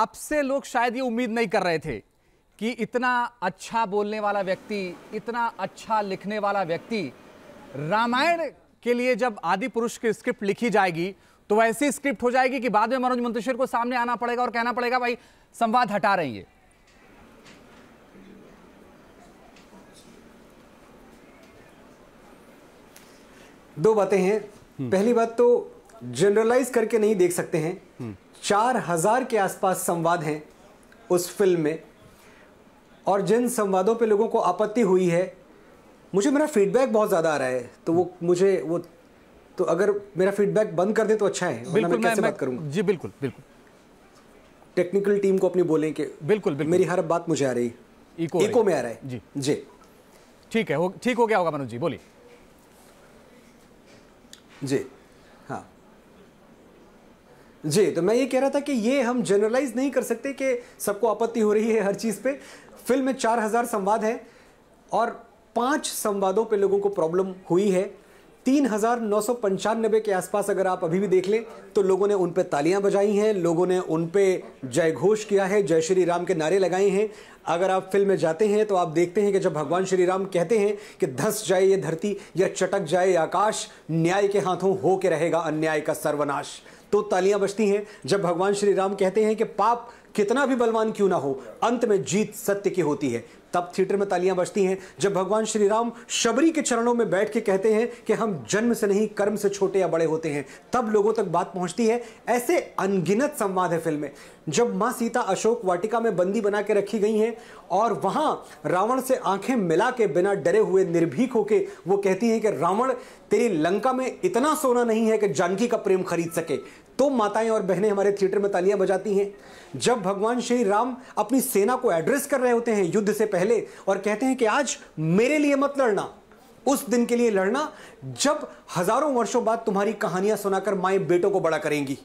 से लोग शायद ये उम्मीद नहीं कर रहे थे कि इतना अच्छा बोलने वाला व्यक्ति इतना अच्छा लिखने वाला व्यक्ति रामायण के लिए जब आदि पुरुष की स्क्रिप्ट लिखी जाएगी तो ऐसी स्क्रिप्ट हो जाएगी कि बाद में मनोज मंत्रेश्वर को सामने आना पड़ेगा और कहना पड़ेगा भाई संवाद हटा रही है दो बातें हैं हम्म। पहली बात तो जनरलाइज करके नहीं देख सकते हैं हम्म। चार हज़ार के आसपास संवाद हैं उस फिल्म में और जिन संवादों पे लोगों को आपत्ति हुई है मुझे मेरा फीडबैक बहुत ज़्यादा आ रहा है तो वो मुझे वो तो अगर मेरा फीडबैक बंद कर दे तो अच्छा है बिल्कुल मैं कैसे मैं, बात जी बिल्कुल बिल्कुल टेक्निकल टीम को अपनी बोलें कि बिल्कुल, बिल्कुल मेरी हर बात मुझे आ रही इको इको में आ रहा है जी जी ठीक है ठीक हो गया होगा मनोज जी बोलिए जी जी तो मैं ये कह रहा था कि ये हम जनरलाइज नहीं कर सकते कि सबको आपत्ति हो रही है हर चीज़ पे फिल्म में चार हज़ार संवाद है और पांच संवादों पे लोगों को प्रॉब्लम हुई है तीन हज़ार नौ सौ पंचानबे के आसपास अगर आप अभी भी देख लें तो लोगों ने उन पर तालियां बजाई हैं लोगों ने उन पर जय घोष किया है जय श्री राम के नारे लगाए हैं अगर आप फिल्म में जाते हैं तो आप देखते हैं कि जब भगवान श्री राम कहते हैं कि धस जाए ये धरती या चटक जाए आकाश न्याय के हाथों हो के रहेगा अन्याय का सर्वनाश तो तालियां बजती हैं जब भगवान श्री राम कहते हैं कि पाप कितना भी बलवान क्यों ना हो अंत में जीत सत्य की होती है तब थिएटर में तालियां बजती हैं जब भगवान श्री राम शबरी के चरणों में बैठ के कहते हैं कि हम जन्म से नहीं कर्म से छोटे या बड़े होते हैं तब लोगों तक बात पहुंचती है ऐसे अनगिनत संवाद है फिल्म में जब माँ सीता अशोक वाटिका में बंदी बना के रखी गई हैं और वहाँ रावण से आंखें मिला के बिना डरे हुए निर्भीक होके वो कहती हैं कि रावण तेरी लंका में इतना सोना नहीं है कि जानकी का प्रेम खरीद सके तो माताएं और बहनें हमारे थिएटर में तालियां बजाती हैं जब भगवान श्री राम अपनी सेना को एड्रेस कर रहे होते हैं युद्ध से पहले और कहते हैं कि आज मेरे लिए मत लड़ना उस दिन के लिए लड़ना जब हजारों वर्षों बाद तुम्हारी कहानियां सुनाकर माए बेटों को बड़ा करेंगी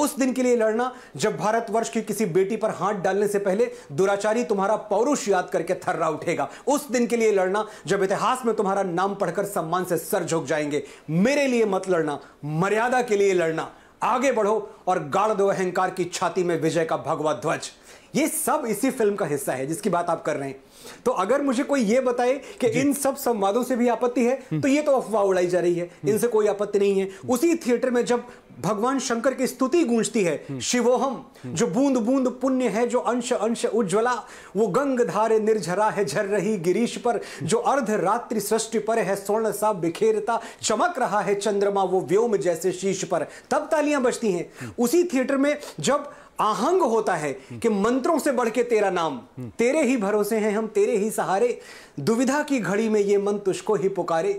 उस दिन के लिए लड़ना जब भारतवर्ष की किसी बेटी पर हाथ डालने से पहले दुराचारी तुम्हारा पौरुष याद करके थर्रा उठेगा उस दिन के लिए लड़ना जब इतिहास में तुम्हारा नाम पढ़कर सम्मान से सर झुक जाएंगे मेरे लिए मत लड़ना मर्यादा के लिए लड़ना आगे बढ़ो और गाड़ दो अहंकार की छाती में विजय का भगवा ध्वज ये सब इसी फिल्म का हिस्सा है जिसकी बात आप कर रहे हैं तो अगर मुझे कोई ये बताए कि इन सब संवादों से भी आपत्ति है हम्म। तो ये तो अफवाह उड़ाई जा रही है हम्म। इनसे कोई आपत्ति नहीं है हम्म। उसी थिएटर में जब भगवान शंकर की स्तुति गूंजती है शिवोहम जो बूंद बूंद पुण्य है जो अंश अंश उज्ज्वला वो गंग धारे निर्झरा है झर रही गिरीश पर जो अर्ध रात्रि सृष्टि पर है स्वर्ण सा बिखेरता चमक रहा है चंद्रमा वो व्योम जैसे शीश पर तब तालियां बजती हैं उसी थिएटर में जब आहंग होता है कि मंत्रों से बढ़ के तेरा नाम तेरे ही भरोसे हैं हम तेरे ही सहारे दुविधा की घड़ी में ये मन तुझको ही पुकारे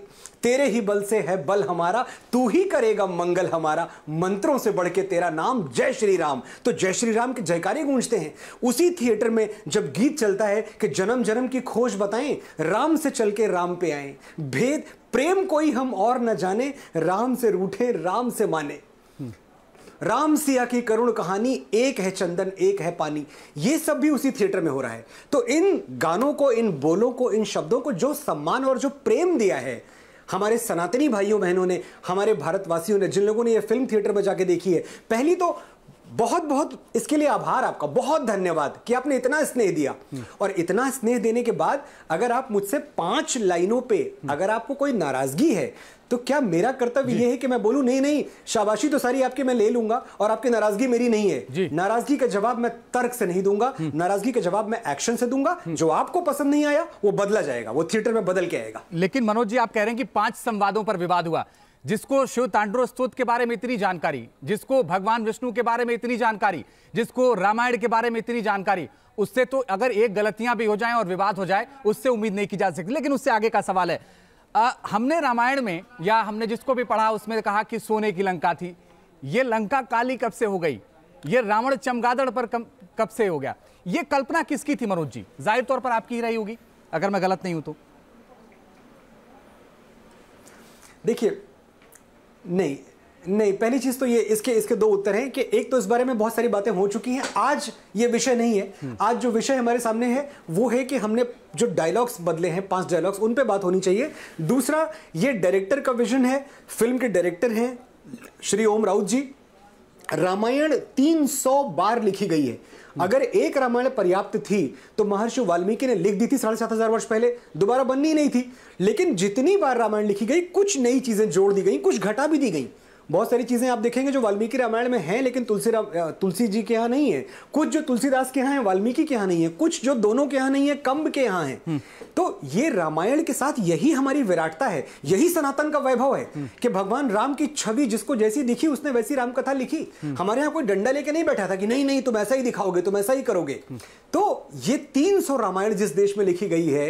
तेरे ही बल से है बल हमारा तू ही करेगा मंगल हमारा मंत्रों से बढ़ के तेरा नाम जय श्री राम तो जय श्री राम के जयकारे गूंजते हैं उसी थिएटर में जब गीत चलता है कि जन्म जन्म की खोज बताएं राम से चल के राम पे आए भेद प्रेम कोई हम और न जाने राम से रूठे राम से माने राम सिया की करुण कहानी एक है चंदन एक है पानी ये सब भी उसी थिएटर में हो रहा है तो इन गानों को इन बोलों को इन शब्दों को जो सम्मान और जो प्रेम दिया है हमारे सनातनी भाइयों बहनों ने हमारे भारतवासियों ने जिन लोगों ने ये फिल्म थिएटर में जाके देखी है पहली तो बहुत बहुत इसके लिए आभार आपका बहुत धन्यवाद कि आपने इतना स्नेह दिया और इतना स्नेह देने के बाद अगर आप मुझसे पांच लाइनों पे अगर आपको कोई नाराजगी है तो क्या मेरा कर्तव्य यह है कि मैं बोलूं नहीं नहीं शाबाशी तो सारी आपके मैं ले लूंगा और आपकी नाराजगी मेरी नहीं है नाराजगी का जवाब मैं तर्क से नहीं दूंगा हम्म। नाराजगी का जवाब मैं एक्शन से दूंगा हम्म। जो आपको पसंद नहीं आया वो बदला जाएगा वो थिएटर में बदल के आएगा लेकिन मनोज जी आप कह रहे हैं कि पांच संवादों पर विवाद हुआ जिसको शिव तांडव स्तोत्र के बारे में इतनी जानकारी जिसको भगवान विष्णु के बारे में इतनी जानकारी जिसको रामायण के बारे में इतनी जानकारी उससे तो अगर एक गलतियां भी हो जाए और विवाद हो जाए उससे उम्मीद नहीं की जा सकती लेकिन उससे आगे का सवाल है आ, हमने रामायण में या हमने जिसको भी पढ़ा उसमें कहा कि सोने की लंका थी ये लंका काली कब से हो गई ये रावण चमगादड़ पर कब से हो गया ये कल्पना किसकी थी मनोज जी जाहिर तौर पर आपकी ही रही होगी अगर मैं गलत नहीं हूं तो देखिए नहीं नहीं पहली चीज तो ये इसके इसके दो उत्तर हैं कि एक तो इस बारे में बहुत सारी बातें हो चुकी हैं आज ये विषय नहीं है हम्म। आज जो विषय हमारे सामने है वो है कि हमने जो डायलॉग्स बदले हैं पांच डायलॉग्स उन पे बात होनी चाहिए दूसरा ये डायरेक्टर का विजन है फिल्म के डायरेक्टर हैं श्री ओम राउत जी रामायण 300 बार लिखी गई है अगर एक रामायण पर्याप्त थी तो महर्षि वाल्मीकि ने लिख दी थी साढ़े सात हजार वर्ष पहले दोबारा बननी नहीं थी लेकिन जितनी बार रामायण लिखी गई कुछ नई चीजें जोड़ दी गई कुछ घटा भी दी गई बहुत सारी चीज़ें आप देखेंगे जो वाल्मीकि रामायण में हैं लेकिन तुलसी तुलसी जी के यहाँ नहीं है कुछ जो तुलसीदास के यहाँ है वाल्मीकि के यहाँ नहीं है कुछ जो दोनों के यहाँ नहीं है कम्ब के यहाँ है हम्म। तो ये रामायण के साथ यही हमारी विराटता है यही सनातन का वैभव है हम्म। कि भगवान राम की छवि जिसको जैसी दिखी उसने वैसी रामकथा लिखी हम्म। हमारे यहाँ कोई डंडा लेके नहीं बैठा था कि नहीं नहीं तुम ऐसा ही दिखाओगे तुम ऐसा ही करोगे तो ये 300 रामायण जिस देश में लिखी गई है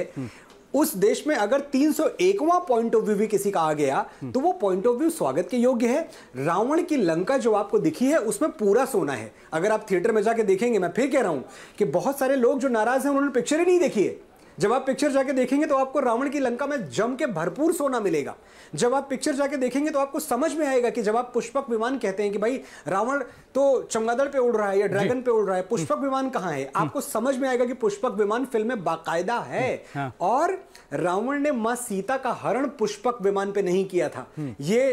उस देश में अगर 301वां पॉइंट ऑफ व्यू भी किसी का आ गया हम्म। तो वो पॉइंट ऑफ व्यू स्वागत के योग्य है रावण की लंका जो आपको दिखी है उसमें पूरा सोना है अगर आप थिएटर में जाके देखेंगे मैं फिर कह रहा हूं कि बहुत सारे लोग जो नाराज हैं उन्होंने पिक्चर ही नहीं देखी है जब आप पिक्चर जाके देखेंगे तो आपको रावण की लंका में जम के भरपूर सोना मिलेगा जब आप पिक्चर जाके देखेंगे तो आपको समझ में आएगा कि जब आप पुष्पक विमान कहते हैं कि भाई रावण तो चमगादड़ पे उड़ रहा है या ड्रैगन पे उड़ रहा है हम्म। पुष्पक विमान कहाँ है हम्म। आपको समझ में आएगा कि पुष्पक विमान फिल्म में बाकायदा है हम्म, हाँ। और रावण ने माँ सीता का हरण पुष्पक विमान पे नहीं किया था ये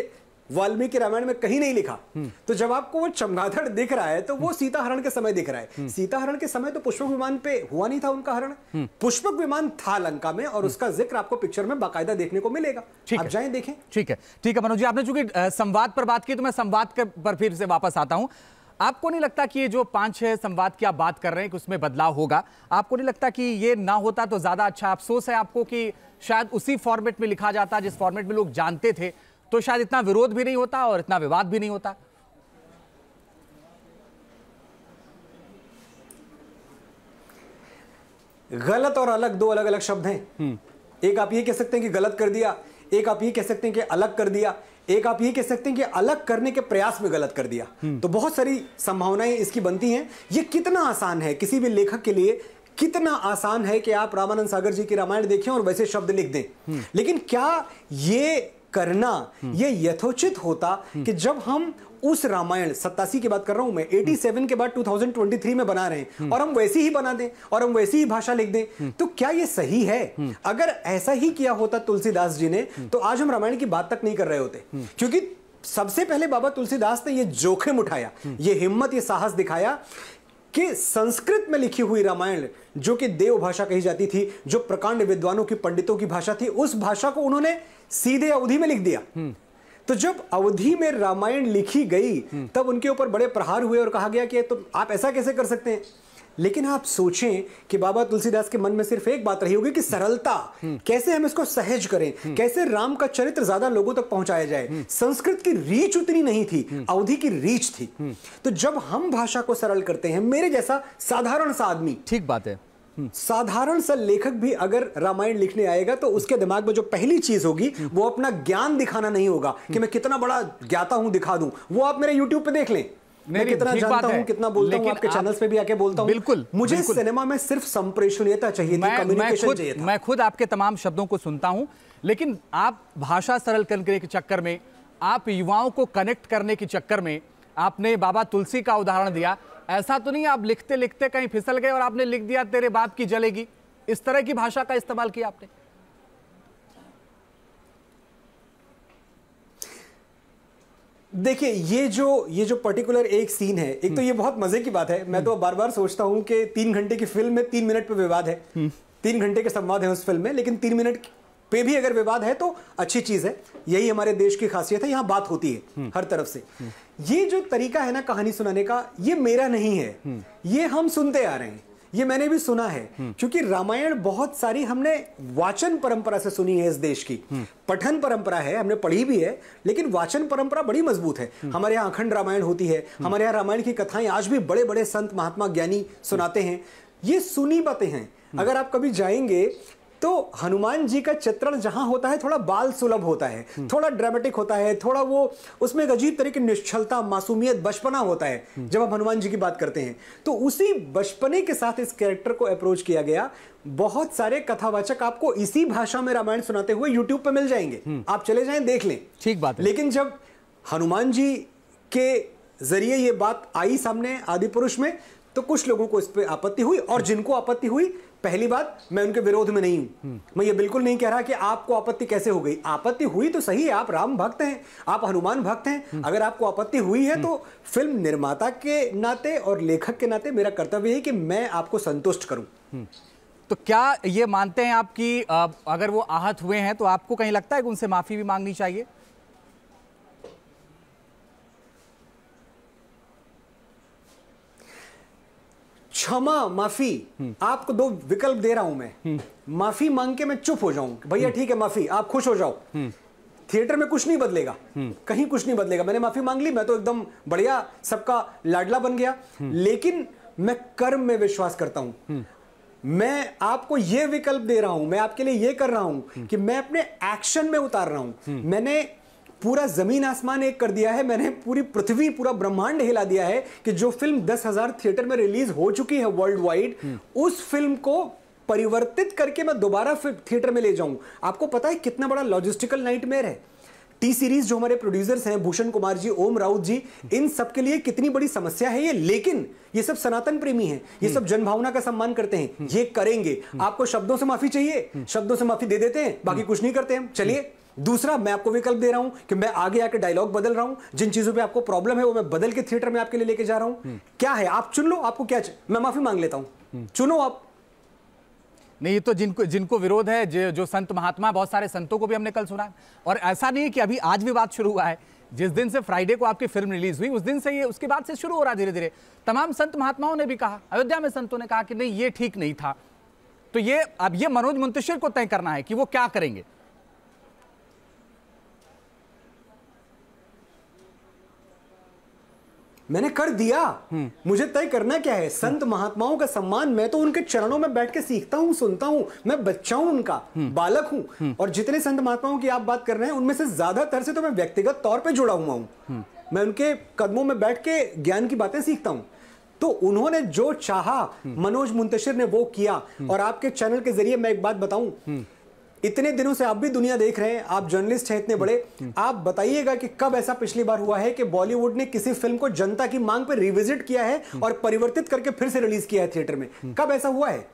वाल्मीकि रामायण में कहीं नहीं लिखा तो जब आपको वो चमगाधड़ दिख रहा है तो वो सीता हरण के समय दिख रहा है सीता हरण के समय तो पुष्पक विमान पे हुआ नहीं था उनका हरण पुष्पक विमान था लंका में और उसका जिक्र आपको पिक्चर में बाकायदा देखने को मिलेगा आप जाए देखें ठीक है ठीक है मनोज जी आपने चूंकि संवाद पर बात की तो मैं संवाद पर फिर से वापस आता हूँ आपको नहीं लगता कि ये जो पांच छह संवाद की आप बात कर रहे हैं कि उसमें बदलाव होगा आपको नहीं लगता कि ये ना होता तो ज़्यादा अच्छा अफसोस है आपको कि शायद उसी फॉर्मेट में लिखा जाता जिस फॉर्मेट में लोग जानते थे तो शायद इतना विरोध भी नहीं होता और इतना विवाद भी नहीं होता गलत और अलग दो अलग अलग शब्द हैं हम्म। एक आप ये कह सकते हैं कि गलत कर दिया एक आप ये कह सकते हैं कि अलग कर दिया एक आप ये कह सकते हैं कि अलग करने के प्रयास में गलत कर दिया हम्म। तो बहुत सारी संभावनाएं इसकी बनती हैं ये कितना आसान है किसी भी लेखक के लिए कितना आसान है कि आप रामानंद सागर जी की रामायण देखें और वैसे शब्द लिख दें हम्म। लेकिन क्या ये करना ये यथोचित होता कि जब हम उस रामायण सत्तासी की बात कर रहा हूं मैं 87 के बाद 2023 में बना रहे हैं और हम वैसी ही बना दें और हम वैसी ही भाषा लिख दें तो क्या ये सही है अगर ऐसा ही किया होता तुलसीदास जी ने तो आज हम रामायण की बात तक नहीं कर रहे होते क्योंकि सबसे पहले बाबा तुलसीदास ने ये जोखिम उठाया ये हिम्मत ये साहस दिखाया कि संस्कृत में लिखी हुई रामायण जो कि देव भाषा कही जाती थी जो प्रकांड विद्वानों की पंडितों की भाषा थी उस भाषा को उन्होंने सीधे अवधि में लिख दिया हम्म। तो जब अवधि में रामायण लिखी गई हम्म। तब उनके ऊपर बड़े प्रहार हुए और कहा गया कि तो आप ऐसा कैसे कर सकते हैं लेकिन आप सोचें कि बाबा तुलसीदास के मन में सिर्फ एक बात रही होगी कि सरलता हम्म। कैसे हम इसको सहज करें कैसे राम का चरित्र ज्यादा लोगों तक पहुंचाया जाए संस्कृत की रीच उतनी नहीं थी अवधि की रीच थी तो जब हम भाषा को सरल करते हैं मेरे जैसा साधारण सा आदमी ठीक बात है साधारण सा लेखक भी अगर रामायण लिखने आएगा तो उसके दिमाग में जो पहली चीज होगी वो अपना ज्ञान दिखाना नहीं होगा कि मैं कितना बड़ा ज्ञाता हूं दिखा दूं वो आप मेरे यूट्यूब पे देख लें मैं कितना जानता हूं, कितना बोलता हूं, आपके चैनल्स पे भी आके बोलता हूं बिल्कुल मुझे बिल्कुल, सिनेमा में सिर्फ संप्रेषणीयता चाहिए चाहिए मैं खुद आपके तमाम शब्दों को सुनता हूं लेकिन आप भाषा सरल करने के चक्कर में आप युवाओं को कनेक्ट करने के चक्कर में आपने बाबा तुलसी का उदाहरण दिया ऐसा तो नहीं आप लिखते लिखते कहीं फिसल गए और आपने लिख दिया तेरे बाप की जलेगी इस तरह की भाषा का इस्तेमाल किया आपने देखिए ये जो ये जो पर्टिकुलर एक सीन है एक तो हम्म। ये बहुत मजे की बात है मैं तो हम्म। बार बार सोचता हूं कि तीन घंटे की फिल्म में तीन मिनट पे विवाद है हम्म। तीन घंटे के संवाद है उस फिल्म में लेकिन तीन मिनट पे भी अगर विवाद है तो अच्छी चीज है यही हमारे देश की खासियत है यहां बात होती है हर तरफ से ये जो तरीका है ना कहानी सुनाने का ये मेरा नहीं है हम्म। ये हम सुनते आ रहे हैं ये मैंने भी सुना है हम्म। क्योंकि रामायण बहुत सारी हमने वाचन परंपरा से सुनी है इस देश की हम्म। पठन परंपरा है हमने पढ़ी भी है लेकिन वाचन परंपरा बड़ी मजबूत है हमारे यहाँ अखंड रामायण होती है हमारे यहाँ रामायण की कथाएं आज भी बड़े बड़े संत महात्मा ज्ञानी सुनाते हैं ये सुनी बातें हैं अगर आप कभी जाएंगे तो हनुमान जी का चित्रण जहां होता है थोड़ा बाल सुलभ होता है हम्म। थोड़ा ड्रामेटिक होता है थोड़ा वो उसमें एक अजीब तरीके की निश्चलता मासूमियत बचपना होता है हम्म। जब हम हनुमान जी की बात करते हैं तो उसी बचपने के साथ इस कैरेक्टर को अप्रोच किया गया बहुत सारे कथावाचक आपको इसी भाषा में रामायण सुनाते हुए यूट्यूब पर मिल जाएंगे हम्म। आप चले जाए देख लें ठीक बात लेकिन जब हनुमान जी के जरिए ये बात आई सामने आदि पुरुष में तो कुछ लोगों को इस पर आपत्ति हुई और हम्म। जिनको आपत्ति हुई पहली बात मैं उनके विरोध में नहीं हूं हम्म। मैं ये बिल्कुल नहीं कह रहा कि आपको आपत्ति कैसे हो गई आपत्ति हुई तो सही है आप राम भक्त हैं आप हनुमान भक्त हैं हम्म। अगर आपको आपत्ति हुई है तो फिल्म निर्माता के नाते और लेखक के नाते मेरा कर्तव्य है कि मैं आपको संतुष्ट करूं तो क्या ये मानते हैं आपकी अगर वो आहत हुए हैं तो आपको कहीं लगता है कि उनसे माफी भी मांगनी चाहिए क्षमा माफी आपको दो विकल्प दे रहा हूं मैं हम्म। माफी मांग के मैं चुप हो जाऊं भैया ठीक है माफी आप खुश हो जाओ हम्म। थिएटर में कुछ नहीं बदलेगा हम्म। कहीं कुछ नहीं बदलेगा मैंने माफी मांग ली मैं तो एकदम बढ़िया सबका लाडला बन गया लेकिन मैं कर्म में विश्वास करता हूं मैं आपको यह विकल्प दे रहा हूं मैं आपके लिए ये कर रहा हूं कि मैं अपने एक्शन में उतार रहा हूं मैंने पूरा जमीन आसमान एक कर दिया है मैंने पूरी पृथ्वी पूरा ब्रह्मांड हिला दिया है कि जो फिल्म दस हजार थिएटर में रिलीज हो चुकी है वर्ल्ड वाइड उस फिल्म को परिवर्तित करके मैं दोबारा फिर थिएटर में ले जाऊं आपको पता है कितना बड़ा लॉजिस्टिकल नाइट है टी सीरीज जो हमारे प्रोड्यूसर्स हैं भूषण कुमार जी ओम राउत जी इन सब के लिए कितनी बड़ी समस्या है ये लेकिन ये सब सनातन प्रेमी हैं ये सब जनभावना का सम्मान करते हैं ये करेंगे आपको शब्दों से माफी चाहिए शब्दों से माफी दे देते हैं बाकी कुछ नहीं करते हम चलिए दूसरा मैं आपको विकल्प दे रहा हूं कि मैं आगे आके डायलॉग बदल रहा हूं जिन चीजों पे आपको प्रॉब्लम है वो मैं बदल के थिएटर में आपके लिए लेके जा रहा हूं हम्म। क्या है आप चुन लो आपको क्या मैं माफी मांग लेता हूं हम्म। चुनो आप नहीं ये तो जिनको जिनको विरोध है जो जो संत महात्मा बहुत सारे संतों को भी हमने कल सुना और ऐसा नहीं है कि अभी आज भी बात शुरू हुआ है जिस दिन से फ्राइडे को आपकी फिल्म रिलीज हुई उस दिन से ये उसके बाद से शुरू हो रहा धीरे धीरे तमाम संत महात्माओं ने भी कहा अयोध्या में संतों ने कहा कि नहीं ये ठीक नहीं था तो ये अब ये मनोज मुंतशिर को तय करना है कि वो क्या करेंगे मैंने कर दिया मुझे तय करना क्या है संत महात्माओं का सम्मान मैं तो उनके चरणों में बैठ के सीखता हूँ सुनता हूँ मैं बच्चा हूँ उनका बालक हूँ और जितने संत महात्माओं की आप बात कर रहे हैं उनमें से ज्यादातर से तो मैं व्यक्तिगत तौर पर जुड़ा हुआ हूँ मैं उनके कदमों में बैठ के ज्ञान की बातें सीखता हूँ तो उन्होंने जो चाहा मनोज मुंतशिर ने वो किया और आपके चैनल के जरिए मैं एक बात बताऊं इतने दिनों से आप भी दुनिया देख रहे हैं आप जर्नलिस्ट हैं इतने बड़े हम्म। आप बताइएगा कि कब ऐसा पिछली बार हुआ है कि बॉलीवुड ने किसी फिल्म को जनता की मांग पर रिविजिट किया है हम्म। और परिवर्तित करके फिर से रिलीज किया है थिएटर में हम्म। कब ऐसा हुआ है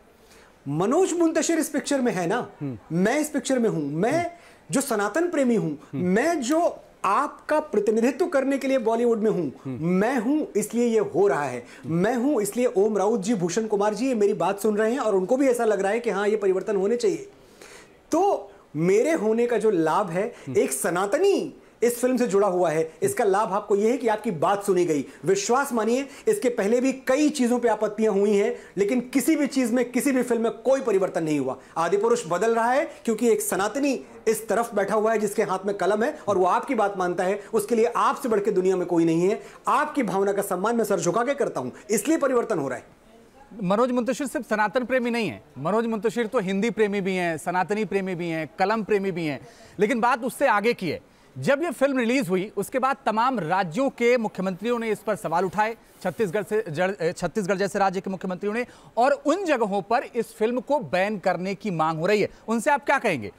मनोज मुंतशिर इस पिक्चर में है ना मैं इस पिक्चर में हूं मैं जो सनातन प्रेमी हूं मैं जो आपका प्रतिनिधित्व करने के लिए बॉलीवुड में हूं मैं हूं इसलिए ये हो रहा है मैं हूं इसलिए ओम राउत जी भूषण कुमार जी ये मेरी बात सुन रहे हैं और उनको भी ऐसा लग रहा है कि हाँ ये परिवर्तन होने चाहिए तो मेरे होने का जो लाभ है एक सनातनी इस फिल्म से जुड़ा हुआ है इसका लाभ आपको यह है कि आपकी बात सुनी गई विश्वास मानिए इसके पहले भी कई चीजों पे आपत्तियां हुई हैं लेकिन किसी भी चीज में किसी भी फिल्म में कोई परिवर्तन नहीं हुआ आदि पुरुष बदल रहा है क्योंकि एक सनातनी इस तरफ बैठा हुआ है जिसके हाथ में कलम है और वो आपकी बात मानता है उसके लिए आपसे बढ़ के दुनिया में कोई नहीं है आपकी भावना का सम्मान मैं सर झुका के करता हूं इसलिए परिवर्तन हो रहा है मनोज मुंतशिर सिर्फ सनातन प्रेमी नहीं है मनोज मुंतशिर तो हिंदी प्रेमी भी हैं सनातनी प्रेमी भी हैं कलम प्रेमी भी हैं लेकिन बात उससे आगे की है जब ये फिल्म रिलीज हुई उसके बाद तमाम राज्यों के मुख्यमंत्रियों ने इस पर सवाल उठाए छत्तीसगढ़ से छत्तीसगढ़ जैसे राज्य के मुख्यमंत्रियों ने और उन जगहों पर इस फिल्म को बैन करने की मांग हो रही है उनसे आप क्या कहेंगे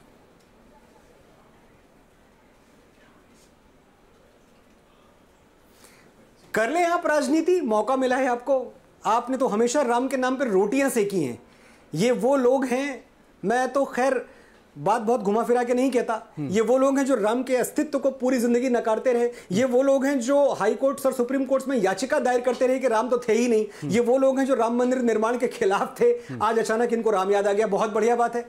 कर ले आप राजनीति मौका मिला है आपको आपने तो हमेशा राम के नाम पर रोटियाँ सेकी हैं ये वो लोग हैं मैं तो खैर बात बहुत घुमा फिरा के नहीं कहता हम्म। ये वो लोग हैं जो राम के अस्तित्व को पूरी जिंदगी नकारते रहे ये हम्म। वो लोग हैं जो हाई कोर्ट्स और सुप्रीम कोर्ट्स में याचिका दायर करते रहे कि राम तो थे ही नहीं हम्म। ये वो लोग हैं जो राम मंदिर निर्माण के खिलाफ थे आज अचानक इनको राम याद आ गया बहुत बढ़िया बात है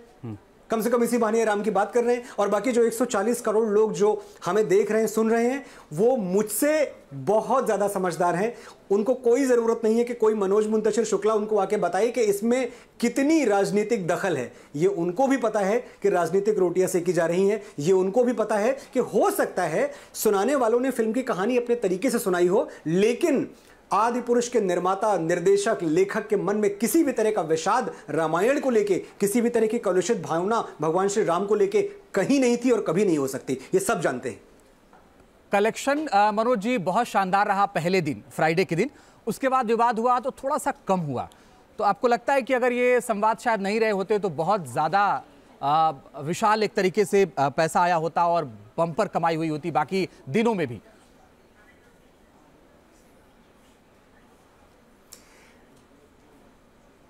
कम से कम इसी बहानी राम की बात कर रहे हैं और बाकी जो 140 करोड़ लोग जो हमें देख रहे हैं सुन रहे हैं वो मुझसे बहुत ज़्यादा समझदार हैं उनको कोई ज़रूरत नहीं है कि कोई मनोज मुंतशिर शुक्ला उनको आके बताए कि इसमें कितनी राजनीतिक दखल है ये उनको भी पता है कि राजनीतिक रोटियां सेकी जा रही हैं ये उनको भी पता है कि हो सकता है सुनाने वालों ने फिल्म की कहानी अपने तरीके से सुनाई हो लेकिन आदि पुरुष के निर्माता निर्देशक लेखक के मन में किसी भी तरह का विषाद रामायण को लेके किसी भी तरह की कलुषित भावना भगवान श्री राम को लेके कहीं नहीं थी और कभी नहीं हो सकती ये सब जानते हैं कलेक्शन मनोज जी बहुत शानदार रहा पहले दिन फ्राइडे के दिन उसके बाद विवाद हुआ तो थोड़ा सा कम हुआ तो आपको लगता है कि अगर ये संवाद शायद नहीं रहे होते तो बहुत ज़्यादा विशाल एक तरीके से पैसा आया होता और बम्पर कमाई हुई होती बाकी दिनों में भी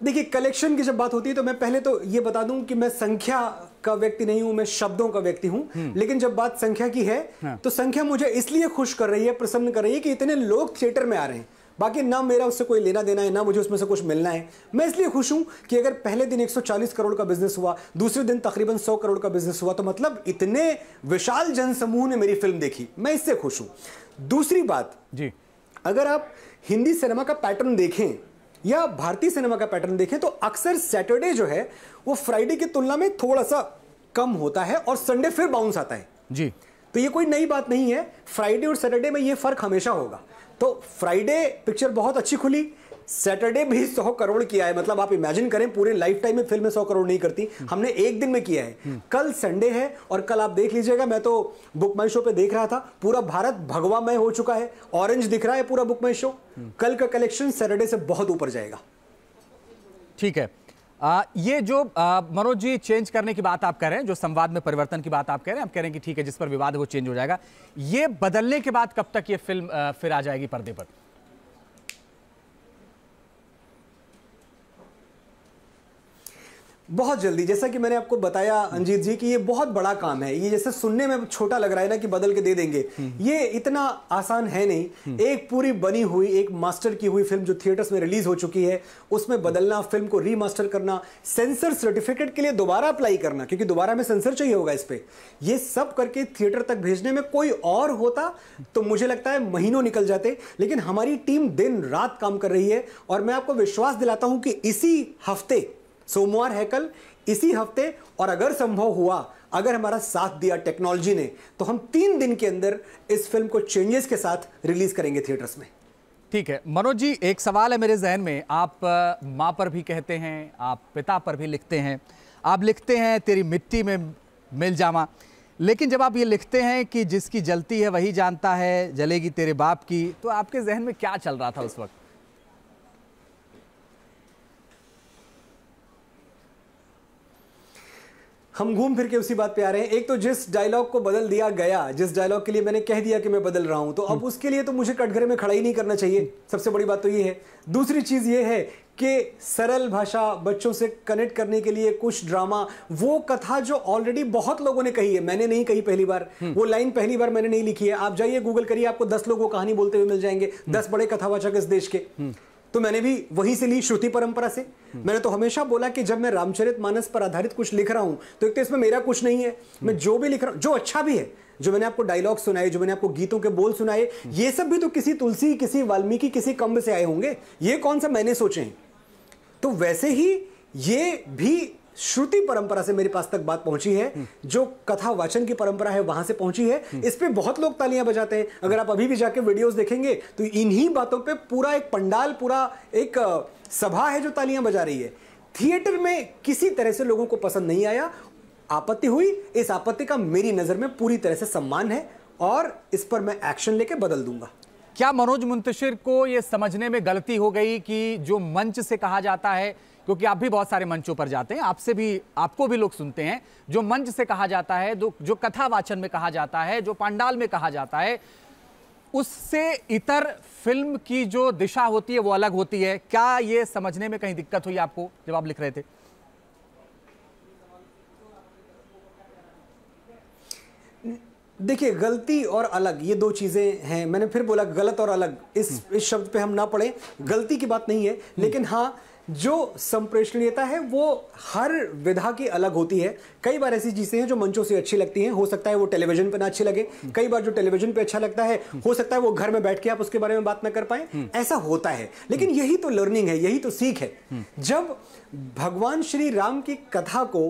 देखिए कलेक्शन की जब बात होती है तो मैं पहले तो ये बता दूं कि मैं संख्या का व्यक्ति नहीं हूं मैं शब्दों का व्यक्ति हूं हम्म। लेकिन जब बात संख्या की है हाँ। तो संख्या मुझे इसलिए खुश कर रही है प्रसन्न कर रही है कि इतने लोग थिएटर में आ रहे हैं बाकी ना मेरा उससे कोई लेना देना है ना मुझे उसमें से कुछ मिलना है मैं इसलिए खुश हूं कि अगर पहले दिन 140 करोड़ का बिजनेस हुआ दूसरे दिन तकरीबन 100 करोड़ का बिजनेस हुआ तो मतलब इतने विशाल जनसमूह ने मेरी फिल्म देखी मैं इससे खुश हूं दूसरी बात जी अगर आप हिंदी सिनेमा का पैटर्न देखें या भारतीय सिनेमा का पैटर्न देखें तो अक्सर सैटरडे जो है वो फ्राइडे की तुलना में थोड़ा सा कम होता है और संडे फिर बाउंस आता है जी तो ये कोई नई बात नहीं है फ्राइडे और सैटरडे में ये फर्क हमेशा होगा तो फ्राइडे पिक्चर बहुत अच्छी खुली सैटरडे भी सौ करोड़ किया है मतलब आप इमेजिन करें पूरे लाइफ टाइम में फिल्में सौ करोड़ नहीं करती हमने एक दिन में किया है हम्म। कल संडे है और कल आप देख लीजिएगा मैं तो बुक माई शो पे देख रहा था पूरा भारत भगवामय हो चुका है ऑरेंज दिख रहा है पूरा बुक माई शो कल का कलेक्शन सैटरडे से बहुत ऊपर जाएगा ठीक है आ, ये जो मनोज जी चेंज करने की बात आप कर रहे हैं जो संवाद में परिवर्तन की बात आप कह रहे हैं आप कह रहे हैं कि ठीक है जिस पर विवाद है वो चेंज हो जाएगा ये बदलने के बाद कब तक ये फिल्म आ, फिर आ जाएगी पर्दे पर बहुत जल्दी जैसा कि मैंने आपको बताया अंजीत जी कि ये बहुत बड़ा काम है ये जैसे सुनने में छोटा लग रहा है ना कि बदल के दे देंगे हम्म। ये इतना आसान है नहीं हम्म। एक पूरी बनी हुई एक मास्टर की हुई फिल्म जो थिएटर्स में रिलीज हो चुकी है उसमें बदलना फिल्म को रीमास्टर करना सेंसर सर्टिफिकेट के लिए दोबारा अप्लाई करना क्योंकि दोबारा में सेंसर चाहिए होगा इस पर यह सब करके थिएटर तक भेजने में कोई और होता तो मुझे लगता है महीनों निकल जाते लेकिन हमारी टीम दिन रात काम कर रही है और मैं आपको विश्वास दिलाता हूं कि इसी हफ्ते सोमवार है कल इसी हफ्ते और अगर संभव हुआ अगर हमारा साथ दिया टेक्नोलॉजी ने तो हम तीन दिन के अंदर इस फिल्म को चेंजेस के साथ रिलीज करेंगे थिएटर्स में ठीक है मनोज जी एक सवाल है मेरे जहन में आप माँ पर भी कहते हैं आप पिता पर भी लिखते हैं आप लिखते हैं तेरी मिट्टी में मिल जामा लेकिन जब आप ये लिखते हैं कि जिसकी जलती है वही जानता है जलेगी तेरे बाप की तो आपके जहन में क्या चल रहा था उस वक्त हम घूम फिर के उसी बात पे आ रहे हैं एक तो जिस डायलॉग को बदल दिया गया जिस डायलॉग के लिए मैंने कह दिया कि मैं बदल रहा हूं तो अब हम्म। उसके लिए तो मुझे कटघरे में खड़ा ही नहीं करना चाहिए सबसे बड़ी बात तो ये है दूसरी चीज़ ये है कि सरल भाषा बच्चों से कनेक्ट करने के लिए कुछ ड्रामा वो कथा जो ऑलरेडी बहुत लोगों ने कही है मैंने नहीं कही पहली बार हम्म। वो लाइन पहली बार मैंने नहीं लिखी है आप जाइए गूगल करिए आपको दस लोग वो कहानी बोलते हुए मिल जाएंगे हम्म। दस बड़े कथावाचक इस देश के तो मैंने भी वहीं से ली श्रुति परंपरा से मैंने तो हमेशा बोला कि जब मैं रामचरित मानस पर आधारित कुछ लिख रहा हूं तो एक तो इसमें मेरा कुछ नहीं है मैं जो भी लिख रहा हूं जो अच्छा भी है जो मैंने आपको डायलॉग सुनाए जो मैंने आपको गीतों के बोल सुनाए ये सब भी तो किसी तुलसी किसी वाल्मीकि किसी कंब से आए होंगे ये कौन सा मैंने सोचे हैं तो वैसे ही ये भी श्रुति परंपरा से मेरे पास तक बात पहुंची है जो कथा वाचन की परंपरा है वहां से पहुंची है इस पर बहुत लोग तालियां बजाते हैं अगर आप अभी भी जाके वीडियोस देखेंगे तो इन्हीं बातों पे पूरा एक पंडाल पूरा एक सभा है जो तालियां बजा रही है थिएटर में किसी तरह से लोगों को पसंद नहीं आया आपत्ति हुई इस आपत्ति का मेरी नजर में पूरी तरह से सम्मान है और इस पर मैं एक्शन लेके बदल दूंगा क्या मनोज मुंतशिर को ये समझने में गलती हो गई कि जो मंच से कहा जाता है क्योंकि आप भी बहुत सारे मंचों पर जाते हैं आपसे भी आपको भी लोग सुनते हैं जो मंच से कहा जाता है जो जो कथा वाचन में कहा जाता है जो पांडाल में कहा जाता है उससे इतर फिल्म की जो दिशा होती है वो अलग होती है क्या ये समझने में कहीं दिक्कत हुई आपको जब आप लिख रहे थे देखिए गलती और अलग ये दो चीज़ें हैं मैंने फिर बोला गलत और अलग इस हम्म। इस शब्द पे हम ना पढ़ें गलती की बात नहीं है हम्म। लेकिन हाँ जो संप्रेषणीयता है वो हर विधा की अलग होती है कई बार ऐसी चीज़ें हैं जो मंचों से अच्छी लगती हैं हो सकता है वो टेलीविजन पर ना अच्छी लगे हम्म। कई बार जो टेलीविजन पे अच्छा लगता है हो सकता है वो घर में बैठ के आप उसके बारे में बात ना कर पाए ऐसा होता है लेकिन यही तो लर्निंग है यही तो सीख है जब भगवान श्री राम की कथा को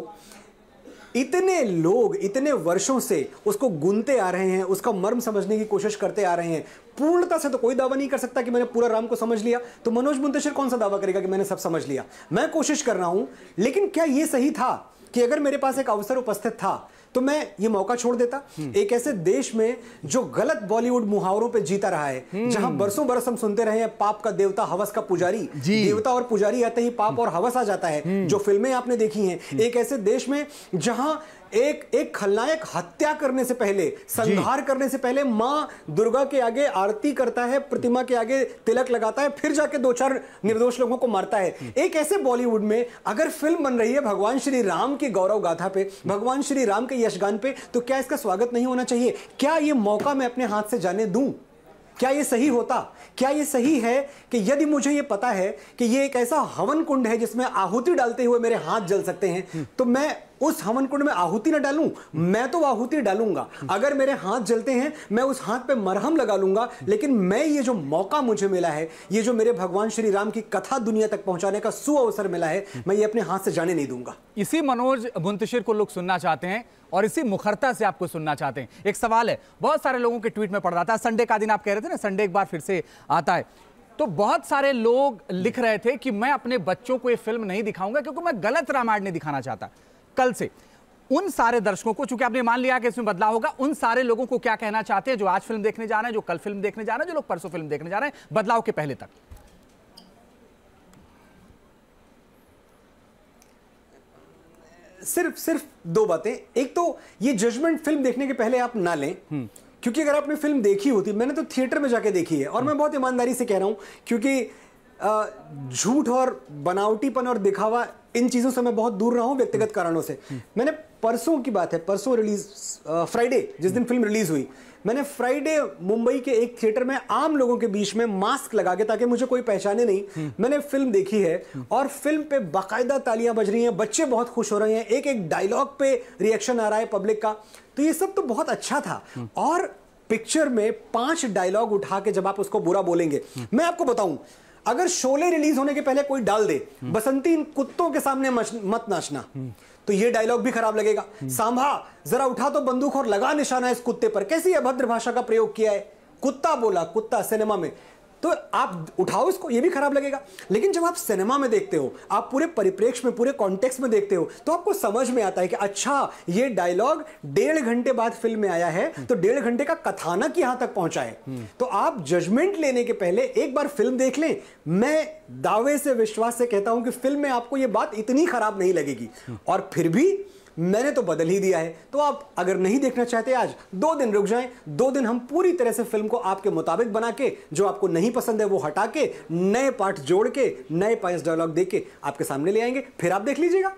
इतने लोग इतने वर्षों से उसको गुनते आ रहे हैं उसका मर्म समझने की कोशिश करते आ रहे हैं पूर्णता से तो कोई दावा नहीं कर सकता कि मैंने पूरा राम को समझ लिया तो मनोज मुंतशिर कौन सा दावा करेगा कि मैंने सब समझ लिया मैं कोशिश कर रहा हूं लेकिन क्या यह सही था कि अगर मेरे पास एक अवसर उपस्थित था तो मैं ये मौका छोड़ देता एक ऐसे देश में जो गलत बॉलीवुड मुहावरों पे जीता रहा है हम्म। जहां बरसों बरस हम सुनते रहे हैं पाप का देवता हवस का पुजारी देवता और पुजारी आते ही पाप और हवस आ जाता है हम्म। जो फिल्में आपने देखी हैं हम्म। एक ऐसे देश में जहां एक एक खलनायक हत्या करने से पहले संहार करने से पहले माँ दुर्गा के आगे आरती करता है प्रतिमा के आगे तिलक लगाता है फिर जाके दो चार निर्दोष लोगों को मारता है हम्म। एक ऐसे बॉलीवुड में अगर फिल्म बन रही है भगवान श्री राम की गौरव गाथा पे भगवान श्री राम के यशगान पे तो क्या इसका स्वागत नहीं होना चाहिए क्या ये मौका मैं अपने हाथ से जाने दू क्या ये सही होता क्या ये सही है कि यदि मुझे ये पता है कि ये एक ऐसा हवन कुंड है जिसमें आहुति डालते हुए मेरे हाथ जल सकते हैं हम्म। तो मैं उस हवन कुंड में आहुति ना डालूं मैं तो आहुति डालूंगा अगर मेरे हाथ जलते हैं मैं उस हाथ पे मरहम लगा लूंगा लेकिन मैं ये जो मौका मुझे मिला है ये जो मेरे भगवान श्री राम की कथा दुनिया तक पहुंचाने का सु अवसर मिला है मैं ये अपने हाथ से जाने नहीं दूंगा इसी मनोज मुंतशिर को लोग सुनना चाहते हैं और इसी मुखरता से आपको सुनना चाहते हैं एक सवाल है बहुत सारे लोगों के ट्वीट में पड़ रहा था संडे का दिन आप कह रहे थे ना संडे एक बार फिर से आता है तो बहुत सारे लोग लिख रहे थे कि मैं अपने बच्चों को ये फिल्म नहीं दिखाऊंगा क्योंकि मैं गलत रामायण नहीं दिखाना चाहता कल से उन सारे दर्शकों को चूंकि आपने मान लिया कि इसमें बदलाव होगा उन सारे लोगों को क्या कहना चाहते हैं जो आज फिल्म देखने जा रहे हैं जो कल फिल्म देखने जा रहे हैं जो लोग परसों फिल्म देखने जा रहे हैं बदलाव के पहले तक सिर्फ सिर्फ दो बातें एक तो ये जजमेंट फिल्म देखने के पहले आप ना लें हम्म। क्योंकि अगर आपने फिल्म देखी होती मैंने तो थिएटर में जाके देखी है और मैं हम्म। बहुत ईमानदारी से कह रहा हूं क्योंकि झूठ और बनावटीपन और दिखावा इन चीज़ों से मैं बहुत दूर रहा हूँ व्यक्तिगत कारणों से मैंने परसों की बात है परसों रिलीज फ्राइडे जिस दिन फिल्म रिलीज हुई मैंने फ्राइडे मुंबई के एक थिएटर में आम लोगों के बीच में मास्क लगा के ताकि मुझे कोई पहचाने नहीं मैंने फिल्म देखी है और फिल्म पे बाकायदा तालियां बज रही हैं बच्चे बहुत खुश हो रहे हैं एक एक डायलॉग पे रिएक्शन आ रहा है पब्लिक का तो ये सब तो बहुत अच्छा था और पिक्चर में पांच डायलॉग उठा के जब आप उसको बुरा बोलेंगे मैं आपको बताऊं अगर शोले रिलीज होने के पहले कोई डाल दे बसंती इन कुत्तों के सामने मत नाचना तो ये डायलॉग भी खराब लगेगा सांभा जरा उठा तो बंदूक और लगा निशाना इस कुत्ते पर कैसी अभद्र भाषा का प्रयोग किया है कुत्ता बोला कुत्ता सिनेमा में तो आप उठाओ इसको ये भी खराब लगेगा लेकिन जब आप सिनेमा में देखते हो आप पूरे परिप्रेक्ष्य में पूरे कॉन्टेक्स्ट में देखते हो तो आपको समझ में आता है कि अच्छा ये डायलॉग डेढ़ घंटे बाद फिल्म में आया है तो डेढ़ घंटे का कथानक यहां तक पहुंचा है हम्म। तो आप जजमेंट लेने के पहले एक बार फिल्म देख लें मैं दावे से विश्वास से कहता हूं कि फिल्म में आपको यह बात इतनी खराब नहीं लगेगी हम्म। और फिर भी मैंने तो बदल ही दिया है तो आप अगर नहीं देखना चाहते आज दो दिन रुक जाएं दो दिन हम पूरी तरह से फिल्म को आपके मुताबिक बना के जो आपको नहीं पसंद है वो हटा के नए पार्ट जोड़ के नए पाइंस डायलॉग दे के आपके सामने ले आएंगे फिर आप देख लीजिएगा